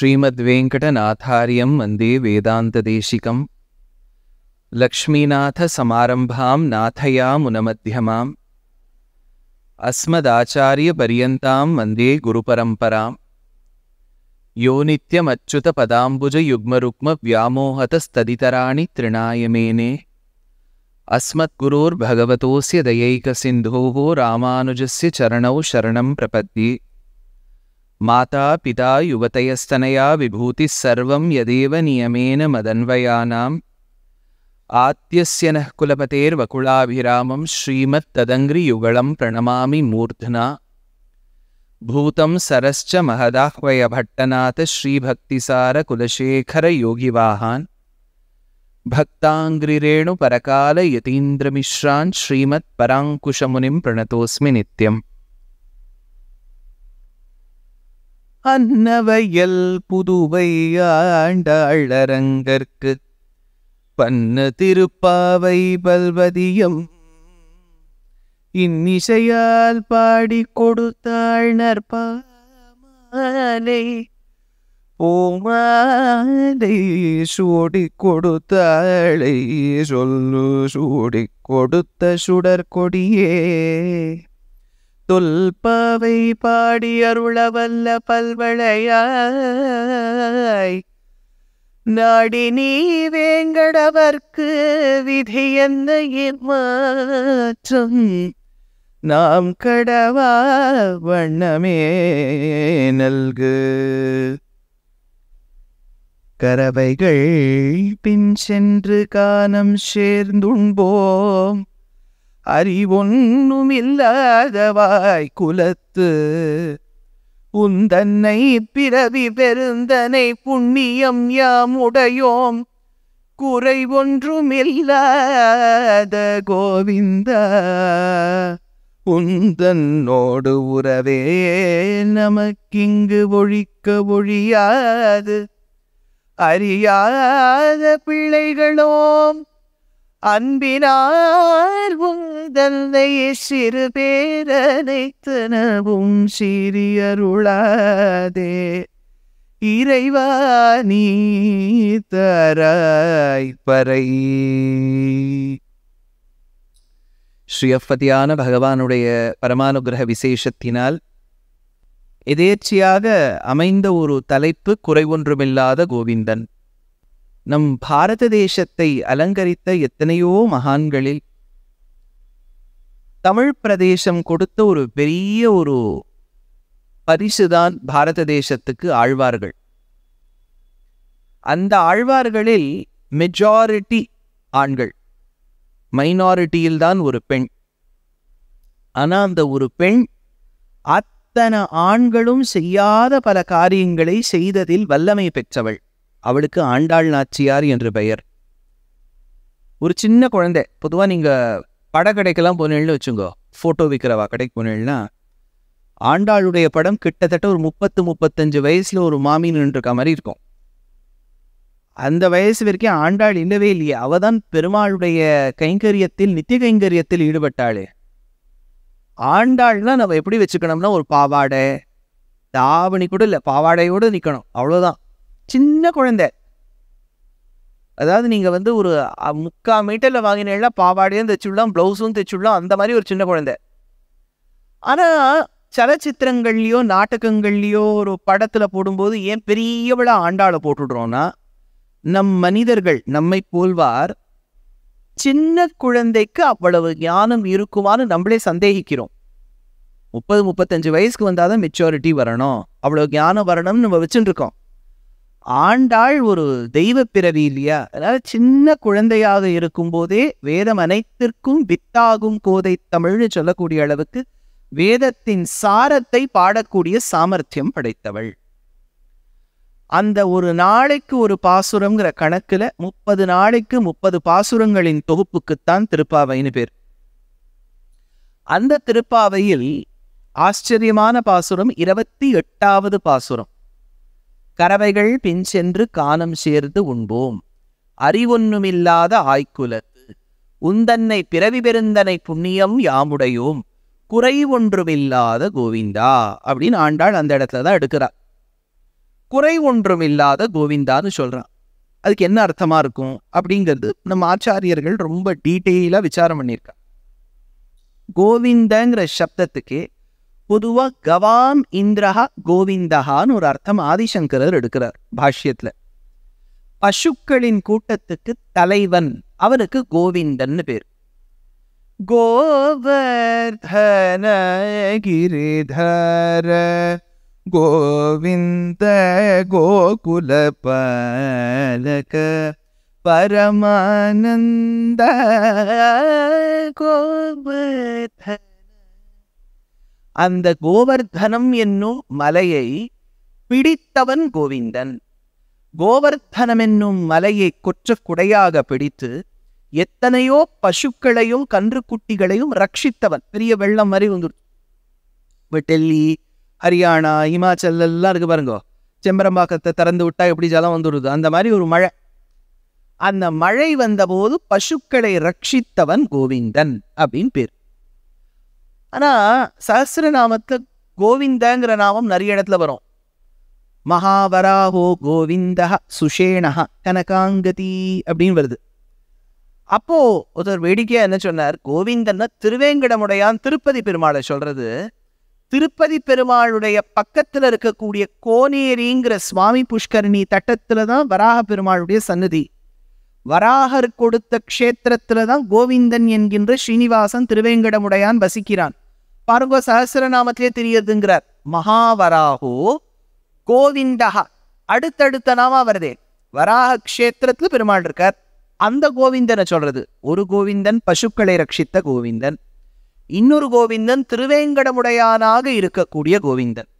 श्रीमद्वेङ्कटनाथार्यं वन्दे वेदान्तदेशिकं लक्ष्मीनाथसमारम्भां नाथयामुनमध्यमाम् अस्मदाचार्यपर्यन्तां वन्दे गुरुपरम्पराम् यो नित्यमच्युतपदाम्बुजयुग्मरुक्मव्यामोहतस्तदितराणि तृणाय मेने अस्मद्गुरोर्भगवतोऽस्य दयैकसिन्धोः रामानुजस्य चरणौ शरणं प्रपद्ये माता पिता युवतयस्तनया विभूतिस्सर्वं यदेव नियमेन मदन्वयानाम् आत्यस्य नः कुलपतेर्वकुलाभिरामं श्रीमत्तदङ्घ्रियुगलं प्रणमामि मूर्ध्ना भूतं सरश्च महदाह्वयभट्टनाथ श्रीभक्तिसारकुलशेखरयोगिवाहान् भक्ताङ्घ्रिरेणुपरकालयतीन्द्रमिश्रान् श्रीमत्पराङ्कुशमुनिं प्रणतोऽस्मि नित्यम् அன்னவையல் புதுவை ஆண்டாளரங்கற்கு பன்ன திருப்பாவை பல்வதியம் இன்னிசையால் பாடி கொடுத்தாள் நற்பாலை பூமாலை சூடி கொடுத்தாளை சொல்லு சூடி கொடுத்த சுடற்கொடியே தொல்பாவை பாடி அருளவல்ல பல்வளையாய் நாடி நீ வேங்கடவர்க்கு விதி என்ன மாற்றம் நாம் கடவா வண்ணமே நல்கு கரவைகள் பின் சென்று கானம் சேர்ந்துண்போம் அறிவொன்னுமில்லாதவாய் குலத்து உந்தன்னை பிறவி பெருந்தனை புண்ணியம் யாம் உடையோம் குறை ஒன்றுமில்லாத கோவிந்தா உந்தன்னோடு உறவே நமக்கிங்கு ஒழிக்க ஒழியாது அறியாத பிள்ளைகளோம் அன்பினால் தந்தை சிறு பேரனைத்தனவும் சிறியருளாதே இறைவா நீ தராய் பறை பகவானுடைய பரமானுகிரக விசேஷத்தினால் எதேர்ச்சியாக அமைந்த ஒரு தலைப்பு குறைவொன்றுமில்லாத கோவிந்தன் நம் பாரத தேசத்தை அலங்கரித்த எத்தனையோ மகான்களில் தமிழ் பிரதேசம் கொடுத்த ஒரு பெரிய ஒரு பரிசுதான் பாரத தேசத்துக்கு ஆழ்வார்கள் அந்த ஆழ்வார்களில் மெஜாரிட்டி ஆண்கள் மைனாரிட்டியில் தான் ஒரு பெண் ஆனால் அந்த ஒரு பெண் அத்தனை ஆண்களும் செய்யாத பல காரியங்களை செய்ததில் வல்லமை பெற்றவள் அவளுக்கு ஆண்டாள் நாச்சியார் என்று பெயர் ஒரு சின்ன குழந்தை பொதுவாக நீங்கள் பட கடைக்கெல்லாம் போனேன்னு வச்சுங்கோ ஃபோட்டோ விற்கிறவா கடைக்கு போனேன்னா ஆண்டாளுடைய படம் கிட்டத்தட்ட ஒரு முப்பத்து முப்பத்தஞ்சு வயசில் ஒரு மாமி நின்றுருக்க மாதிரி இருக்கும் அந்த வயசு வரைக்கும் ஆண்டாள் இல்லவே இல்லையே அவ தான் பெருமாளுடைய கைங்கரியத்தில் நித்திய கைங்கரியத்தில் ஈடுபட்டாளே ஆண்டாள்னா நம்ம எப்படி வச்சுக்கணும்னா ஒரு பாவாடை தாவணி கூட இல்லை பாவாடையோடு நிற்கணும் அவ்வளோதான் சின்ன குழந்தை அதாவது நீங்கள் வந்து ஒரு முக்கால் மீட்டரில் வாங்கினீங்கன்னா பாவாடையும் தைச்சுடலாம் ப்ளவுஸும் தைச்சுடலாம் அந்த மாதிரி ஒரு சின்ன குழந்தை ஆனால் சலச்சித்திரங்கள்லயோ நாட்டகங்கள்லயோ ஒரு படத்தில் போடும்போது ஏன் பெரியவளா ஆண்டாளை போட்டுடுறோன்னா நம் மனிதர்கள் நம்மை போல்வார் சின்ன குழந்தைக்கு அவ்வளவு ஞானம் இருக்குமான்னு நம்மளே சந்தேகிக்கிறோம் முப்பது முப்பத்தஞ்சு வயசுக்கு வந்தால் தான் மெச்சூரிட்டி வரணும் அவ்வளோ ஞானம் வரணும்னு நம்ம வச்சுட்டு ஆண்டாள் ஒரு தெய்வ பிறவி இல்லையா அதாவது சின்ன குழந்தையாக இருக்கும் போதே வேதம் அனைத்திற்கும் வித்தாகும் கோதை தமிழ்னு சொல்லக்கூடிய அளவுக்கு வேதத்தின் சாரத்தை பாடக்கூடிய சாமர்த்தியம் படைத்தவள் அந்த ஒரு நாளைக்கு ஒரு பாசுரங்கிற கணக்குல முப்பது நாளைக்கு முப்பது பாசுரங்களின் தொகுப்புக்குத்தான் திருப்பாவைன்னு பேர் அந்த திருப்பாவையில் ஆச்சரியமான பாசுரம் இருபத்தி எட்டாவது பாசுரம் கறவைகள் பின் சென்று காலம் சேர்ந்து உண்போம் அறிவொன்னுமில்லாத ஆய்க்குலத்து உந்தன்னை பிறவி பெருந்தனை புண்ணியம் யாமுடையோம் குறை ஒன்றுமில்லாத கோவிந்தா அப்படின்னு ஆண்டாள் அந்த இடத்துல தான் எடுக்கிறார் குறை ஒன்றுமில்லாத கோவிந்தான்னு சொல்கிறான் அதுக்கு என்ன அர்த்தமாக இருக்கும் அப்படிங்கிறது நம்ம ஆச்சாரியர்கள் ரொம்ப டீட்டெயிலாக விசாரம் பண்ணியிருக்காங்க கோவிந்தங்கிற சப்தத்துக்கு பொதுவாக கவாம் இந்திரஹா கோவிந்தஹான்னு ஒரு அர்த்தம் ஆதிசங்கரர் எடுக்கிறார் பாஷ்யத்தில் பசுக்களின் கூட்டத்துக்கு தலைவன் அவனுக்கு கோவிந்தன்னு பேர் கோவர்தனகிரிதர கிரிதர கோவிந்த கோகுலபாலக பரமானந்த கோவர்தன அந்த கோவர்தனம் என்னும் மலையை பிடித்தவன் கோவிந்தன் கோவர்தனம் என்னும் மலையை கொற்றக்குடையாக பிடித்து எத்தனையோ பசுக்களையும் கன்றுக்குட்டிகளையும் ரட்சித்தவன் பெரிய வெள்ளம் மாதிரி வந்து டெல்லி ஹரியானா இமாச்சல் எல்லாம் இருக்கு பாருங்க செம்பரம்பாக்கத்தை திறந்து விட்டா எப்படி ஜலம் வந்துடுது அந்த மாதிரி ஒரு மழை அந்த மழை வந்தபோது பசுக்களை ரட்சித்தவன் கோவிந்தன் அப்படின்னு பேர் ஆனால் சஹசிரநாமத்தில் கோவிந்தங்கிற நாமம் நிறைய இடத்துல வரும் மகாவராஹோ கோவிந்தா சுஷேணஹா கனகாங்கதி அப்படின்னு வருது அப்போ ஒருத்தர் வேடிக்கையா என்ன சொன்னார் கோவிந்தன்னா திருவேங்கடமுடையான் திருப்பதி பெருமாளை சொல்றது திருப்பதி பெருமாளுடைய பக்கத்துல இருக்கக்கூடிய கோனேரிங்கிற சுவாமி புஷ்கரணி தட்டத்துல தான் வராக பெருமாளுடைய சன்னதி வராகர் கொடுத்த க்ஷேத்திரத்துல தான் கோவிந்தன் என்கின்ற ஸ்ரீனிவாசன் திருவேங்கடமுடையான் வசிக்கிறான் பாருங்க சஹசிரநாமத்திலே தெரியுதுங்கிறார் மகாவராகோ கோவிந்தகா அடுத்தடுத்த நாமா வருதே வராக கஷேத்திரத்துல பெருமாள் இருக்கார் அந்த கோவிந்தனை சொல்றது ஒரு கோவிந்தன் பசுக்களை ரட்சித்த கோவிந்தன் இன்னொரு கோவிந்தன் திருவேங்கடமுடையானாக இருக்கக்கூடிய கோவிந்தன்